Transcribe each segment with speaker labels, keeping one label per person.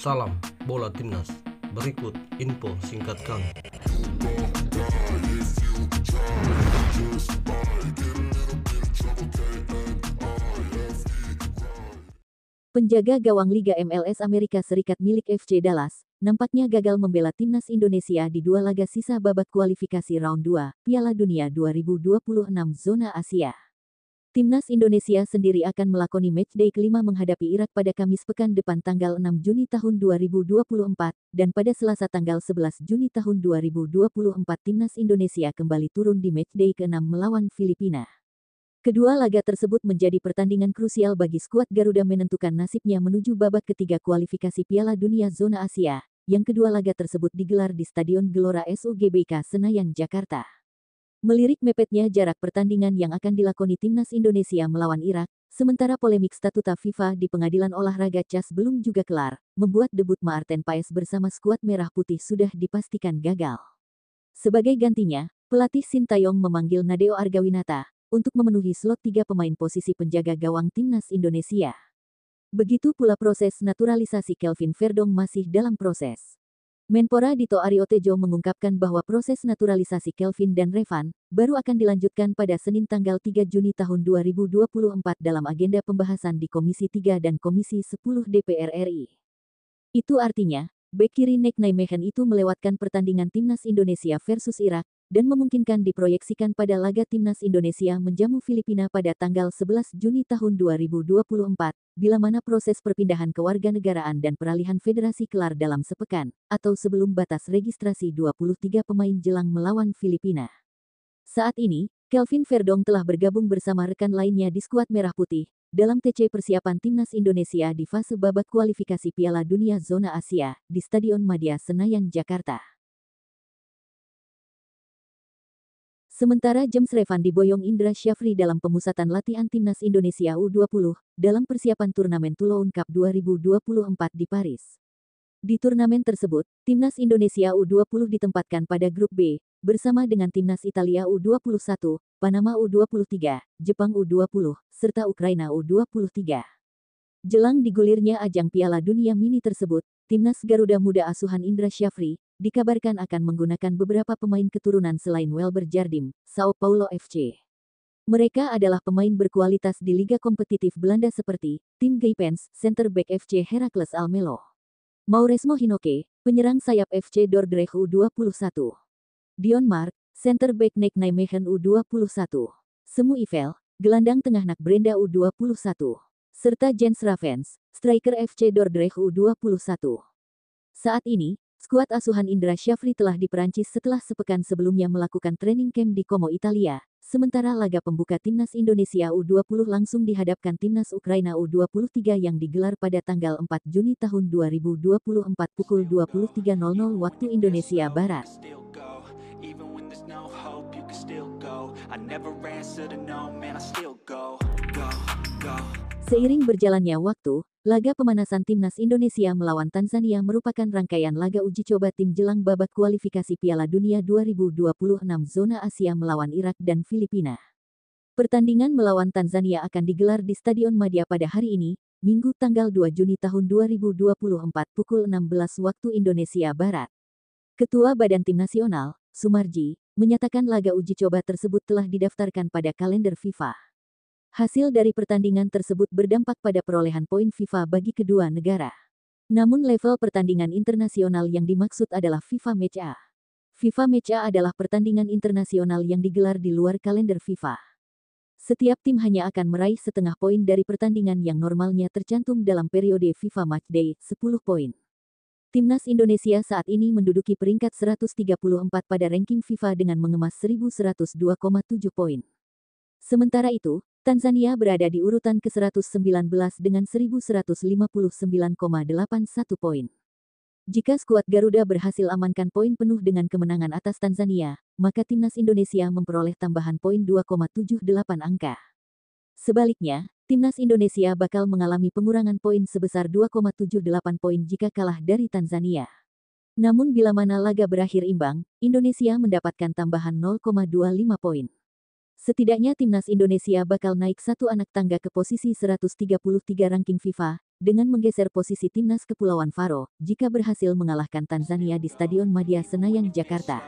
Speaker 1: Salam bola timnas. Berikut info singkat kami. Penjaga gawang Liga MLS Amerika Serikat milik FC Dallas, nampaknya gagal membela timnas Indonesia di dua laga sisa babak kualifikasi round 2 Piala Dunia 2026 zona Asia. Timnas Indonesia sendiri akan melakoni matchday kelima menghadapi Irak pada Kamis pekan depan tanggal 6 Juni tahun 2024 dan pada Selasa tanggal 11 Juni tahun 2024 Timnas Indonesia kembali turun di matchday ke-6 melawan Filipina. Kedua laga tersebut menjadi pertandingan krusial bagi skuad Garuda menentukan nasibnya menuju babak ketiga kualifikasi Piala Dunia Zona Asia. Yang kedua laga tersebut digelar di Stadion Gelora SUGBK Senayan Jakarta. Melirik mepetnya jarak pertandingan yang akan dilakoni timnas Indonesia melawan Irak, sementara polemik statuta FIFA di pengadilan olahraga CAS belum juga kelar, membuat debut Maarten Paes bersama skuad merah putih sudah dipastikan gagal. Sebagai gantinya, pelatih Sintayong memanggil Nadeo Argawinata untuk memenuhi slot tiga pemain posisi penjaga gawang timnas Indonesia. Begitu pula proses naturalisasi Kelvin Verdong masih dalam proses. Menpora Dito Aryo Tejo mengungkapkan bahwa proses naturalisasi Kelvin dan Revan baru akan dilanjutkan pada Senin tanggal 3 Juni tahun 2024 dalam agenda pembahasan di Komisi 3 dan Komisi 10 DPR RI. Itu artinya, Bekiri kiri Nek itu melewatkan pertandingan timnas Indonesia versus Irak dan memungkinkan diproyeksikan pada laga timnas Indonesia menjamu Filipina pada tanggal 11 Juni tahun 2024, bila mana proses perpindahan kewarganegaraan dan peralihan federasi kelar dalam sepekan, atau sebelum batas registrasi 23 pemain jelang melawan Filipina. Saat ini, Kelvin Verdong telah bergabung bersama rekan lainnya di skuad Merah Putih, dalam TC persiapan timnas Indonesia di fase babak kualifikasi Piala Dunia Zona Asia, di Stadion Madia Senayan, Jakarta. Sementara James Revan diboyong Indra Syafri dalam pemusatan latihan timnas Indonesia U20 dalam persiapan turnamen Toulon Cup 2024 di Paris. Di turnamen tersebut, timnas Indonesia U20 ditempatkan pada grup B bersama dengan timnas Italia U21, Panama U23, Jepang U20, serta Ukraina U23. Jelang digulirnya ajang Piala Dunia Mini tersebut, timnas Garuda Muda asuhan Indra Syafri dikabarkan akan menggunakan beberapa pemain keturunan selain Welber Jardim, Sao Paulo FC. Mereka adalah pemain berkualitas di liga kompetitif Belanda seperti tim Gaipens, center back FC Heracles Almelo. Mauresmo Hinoke, penyerang sayap FC Dordrecht U21. Dion Mark, center back Nek Nijmegen U21. Semu Ivel, gelandang tengah Nak Brenda U21. Serta Jens Ravens, striker FC Dordrecht U21. Saat ini, Skuad asuhan Indra Syafri telah di Perancis setelah sepekan sebelumnya melakukan training camp di Como, Italia. Sementara laga pembuka Timnas Indonesia U20 langsung dihadapkan Timnas Ukraina U23 yang digelar pada tanggal 4 Juni tahun 2024 pukul 23.00 waktu Indonesia Barat. Seiring berjalannya waktu, laga pemanasan timnas Indonesia melawan Tanzania merupakan rangkaian laga uji coba tim jelang babak kualifikasi Piala Dunia 2026 zona Asia melawan Irak dan Filipina. Pertandingan melawan Tanzania akan digelar di Stadion Madia pada hari ini, Minggu tanggal 2 Juni tahun 2024 pukul 16 waktu Indonesia Barat. Ketua Badan Tim Nasional, Sumarji, menyatakan laga uji coba tersebut telah didaftarkan pada kalender FIFA. Hasil dari pertandingan tersebut berdampak pada perolehan poin FIFA bagi kedua negara. Namun level pertandingan internasional yang dimaksud adalah FIFA Match A. FIFA Match A adalah pertandingan internasional yang digelar di luar kalender FIFA. Setiap tim hanya akan meraih setengah poin dari pertandingan yang normalnya tercantum dalam periode FIFA Match Day, 10 poin. Timnas Indonesia saat ini menduduki peringkat 134 pada ranking FIFA dengan mengemas 1102,7 poin. Sementara itu, Tanzania berada di urutan ke-119 dengan 1159,81 poin. Jika skuad Garuda berhasil amankan poin penuh dengan kemenangan atas Tanzania, maka timnas Indonesia memperoleh tambahan poin 2,78 angka. Sebaliknya, timnas Indonesia bakal mengalami pengurangan poin sebesar 2,78 poin jika kalah dari Tanzania. Namun bila mana laga berakhir imbang, Indonesia mendapatkan tambahan 0,25 poin. Setidaknya timnas Indonesia bakal naik satu anak tangga ke posisi 133 ranking FIFA, dengan menggeser posisi timnas Kepulauan Faro, jika berhasil mengalahkan Tanzania di Stadion Madia Senayan, Jakarta.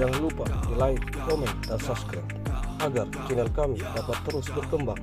Speaker 1: Jangan lupa di like, komen, dan subscribe agar channel kami dapat terus berkembang.